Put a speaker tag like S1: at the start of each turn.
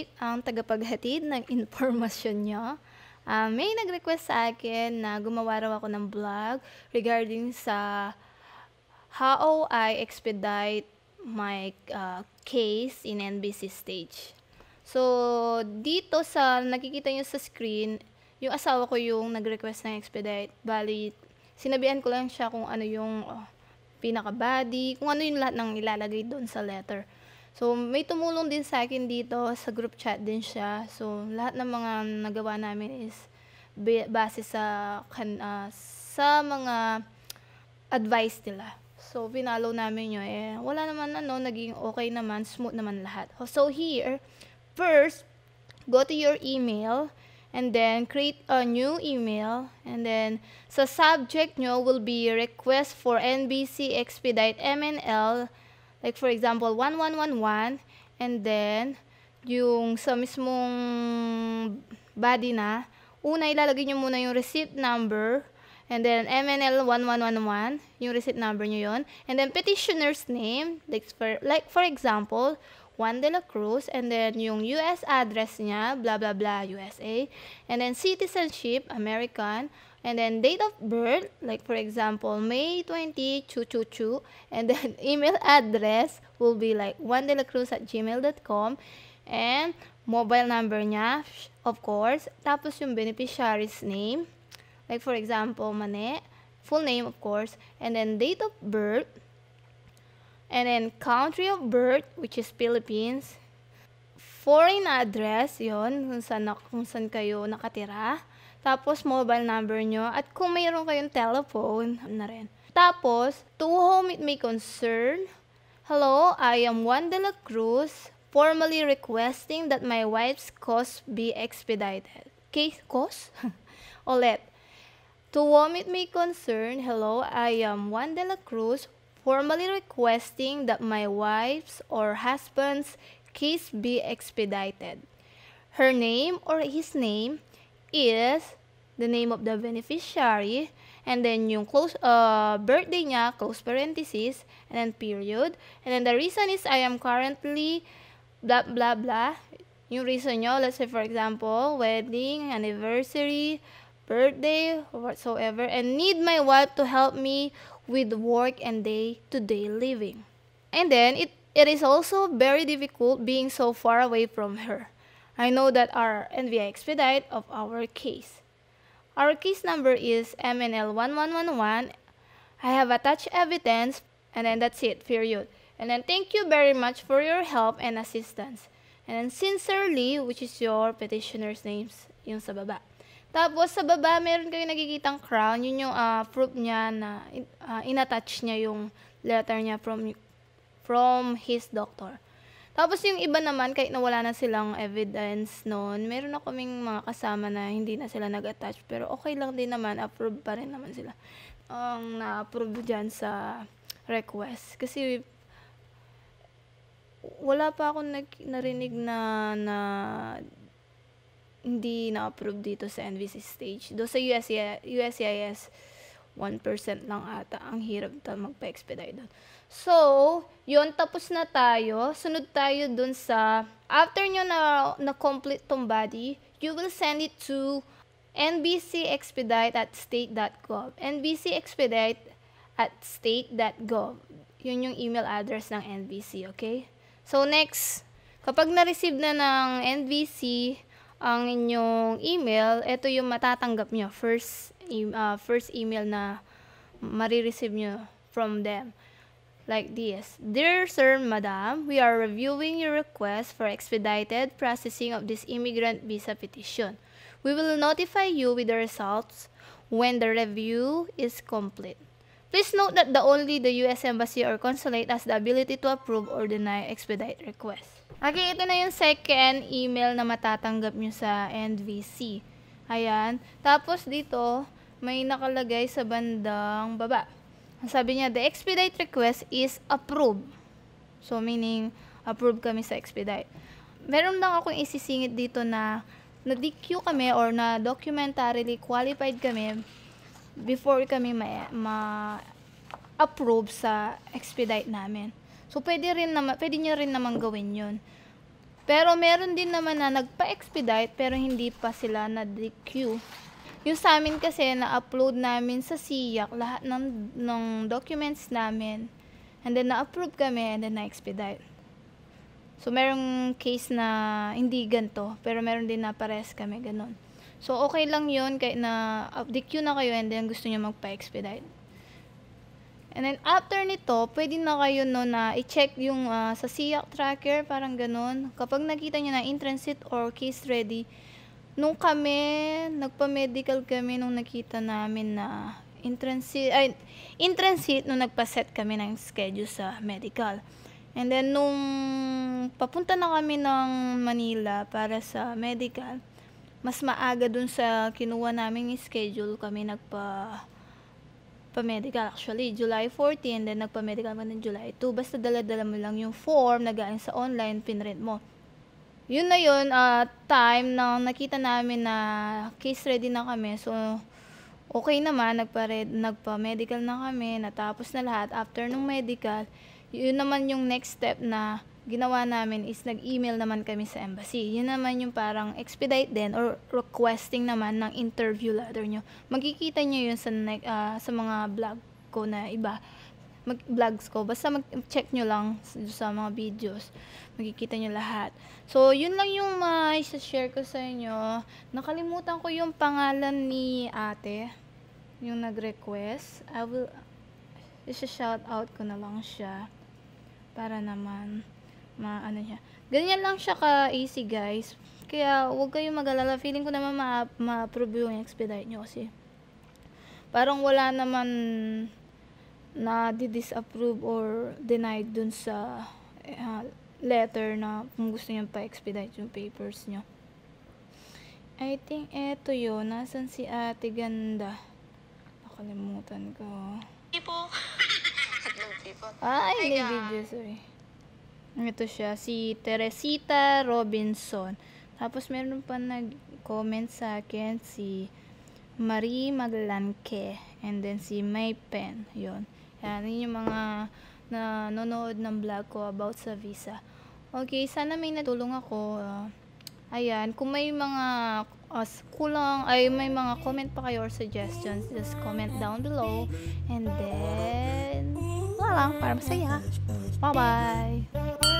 S1: Patrick ang tagapaghatid ng informasyon niyo. Uh, may nag-request sa akin na gumawa raw ako ng vlog regarding sa how I expedite my uh, case in NBC stage. So, dito sa nakikita niyo sa screen, yung asawa ko yung nag-request ng expedite. Bali, sinabihan ko lang siya kung ano yung oh, pinaka-body, kung ano yung lahat ng ilalagay doon sa letter. So, may tumulong din sa akin dito. Sa group chat din siya. So, lahat ng mga nagawa namin is base sa, kan, uh, sa mga advice nila. So, pinalo namin yun. Eh, wala naman ano, naging okay naman, smooth naman lahat. So, here, first, go to your email and then create a new email and then sa subject nyo will be request for NBC Expedite MNL Like for example, 1111 and then yung sa mismong body na, una ilalagay nyo muna yung receipt number and then MNL 1111, yung receipt number nyo yon And then petitioner's name, like for, like for example, Juan de la Cruz, and then yung US address niya, blah blah blah, USA, and then citizenship, American, and then date of birth, like for example, May 20, chu chu chu, and then email address will be like juandelacruz at gmail.com, and mobile number niya, of course, tapos yung beneficiary's name, like for example, Mane, full name of course, and then date of birth, and then country of birth, which is Philippines, foreign address, yon kung saan, kung saan kayo nakatira, tapos mobile number nyo, at kung mayroon kayong telephone ano na rin. Tapos, to whom it may concern, hello, I am Juan de la Cruz, formally requesting that my wife's cause be expedited. Case cause? olet To whom it may concern, hello, I am Juan de la Cruz, formally requesting that my wife's or husband's case be expedited. Her name or his name is the name of the beneficiary and then yung close uh, birthday niya, close parenthesis, and then period. And then the reason is I am currently blah blah blah. Yung reason nyo, let's say for example, wedding, anniversary, birthday, whatsoever, and need my wife to help me with work and day-to-day living. And then it, it is also very difficult being so far away from her. I know that our NVI expedite of our case. Our case number is MNL1111. I have attached evidence and then that's it, period. And then thank you very much for your help and assistance. And then sincerely, which is your petitioner's names, yung sa baba. Tapos sa baba, meron kayo nakikitang crown. Yun yung uh, proof niya na uh, inattach niya yung letter niya from from his doctor. Tapos yung iba naman, kahit nawala na silang evidence noon, meron na kaming mga kasama na hindi na sila nag-attach. Pero okay lang din naman, approved pa rin naman sila. Ang um, na-approve dyan sa request. Kasi wala pa akong narinig na, na hindi na-approve dito sa NVC stage. Do sa USCIS, USCIS 1% lang ata. Ang hirap tal magpa-expedite doon. So, yon tapos na tayo. Sunod tayo dun sa, after nyo na, na-complete tong body, you will send it to nbcexpedite at state.gov. nbcexpedite at state.gov. Yun yung email address ng NVC, okay? So, next, kapag na-receive na ng NVC, ang inyong email, ito yung matatanggap nyo. First, uh, first email na marireceive nyo from them. Like this. Dear Sir, Madam, we are reviewing your request for expedited processing of this immigrant visa petition. We will notify you with the results when the review is complete. Please note that the only the U.S. Embassy or Consulate has the ability to approve or deny expedite requests. Okay, ito na yung second email na matatanggap nyo sa NVC. Ayan. Tapos dito, may nakalagay sa bandang baba. Sabi niya, the expedite request is approved. So, meaning, approved kami sa expedite. Meron lang akong isisingit dito na na-DQ kami or na documentarily qualified kami before kami ma-approve ma, sa expedite namin. So, pwede, rin naman, pwede nyo rin naman gawin yon Pero, meron din naman na nagpa-expedite pero hindi pa sila na-queue. de Yung sa amin kasi, na-upload namin sa SIAC lahat ng, ng documents namin. And then, na-approve kami and then na-expedite. So, merong case na hindi ganto pero meron din na pares kami, ganun. So, okay lang yun, kahit na, de queue na kayo and then gusto nyo magpa-expedite. And then after nito, pwede na kayo no na i-check yung uh, sa SIAC tracker, parang ganun. Kapag nakita niyo na in transit or case ready, nung kami, nagpa-medical kami nung nakita namin na in transit, ay, in transit nung nagpa-set kami ng schedule sa medical. And then nung papunta na kami ng Manila para sa medical, mas maaga dun sa kinuha naming schedule kami nagpa pa medical actually July 14 then nagpa-medical ka ng July 2 basta dala-dala mo lang yung form na galing sa online pinrint mo yun na yun uh, time na nakita namin na case ready na kami so okay naman nagpa nagpa-medical na kami natapos na lahat after nung medical yun naman yung next step na ginawa namin is nag-email naman kami sa embassy. Yun naman yung parang expedite din or requesting naman ng interview letter nyo. Magkikita nyo yun sa, uh, sa mga vlog ko na iba. Mag vlogs ko. Basta mag-check nyo lang sa mga videos. Magkikita nyo lahat. So, yun lang yung may uh, share ko sa inyo. Nakalimutan ko yung pangalan ni ate. Yung nag-request. I will... Isa-shout out ko na lang siya para naman maano niya. Ganyan lang siya ka-easy guys. Kaya huwag kayong mag-alala. Feeling ko naman ma-approve ma yung expedite nyo kasi parang wala naman na di-disapprove or denied dun sa uh, letter na kung gusto nyo pa-expedite yung papers nyo. I think eto yun. Nasaan si ate ganda? Nakalimutan ko. People. Hello people. Ah, video, sorry. Ito siya, si Teresita Robinson. Tapos, meron pa nag-comment sa akin si Marie Maglanque. And then, si May Pen. Yun. Yan, yun yung mga nanonood ng vlog ko about sa visa. Okay, sana may natulong ako. Uh, ayan, kung may mga uh, kulang, ay may mga comment pa kayo or suggestions, just comment down below. And then... malam para peserta. Bye bye.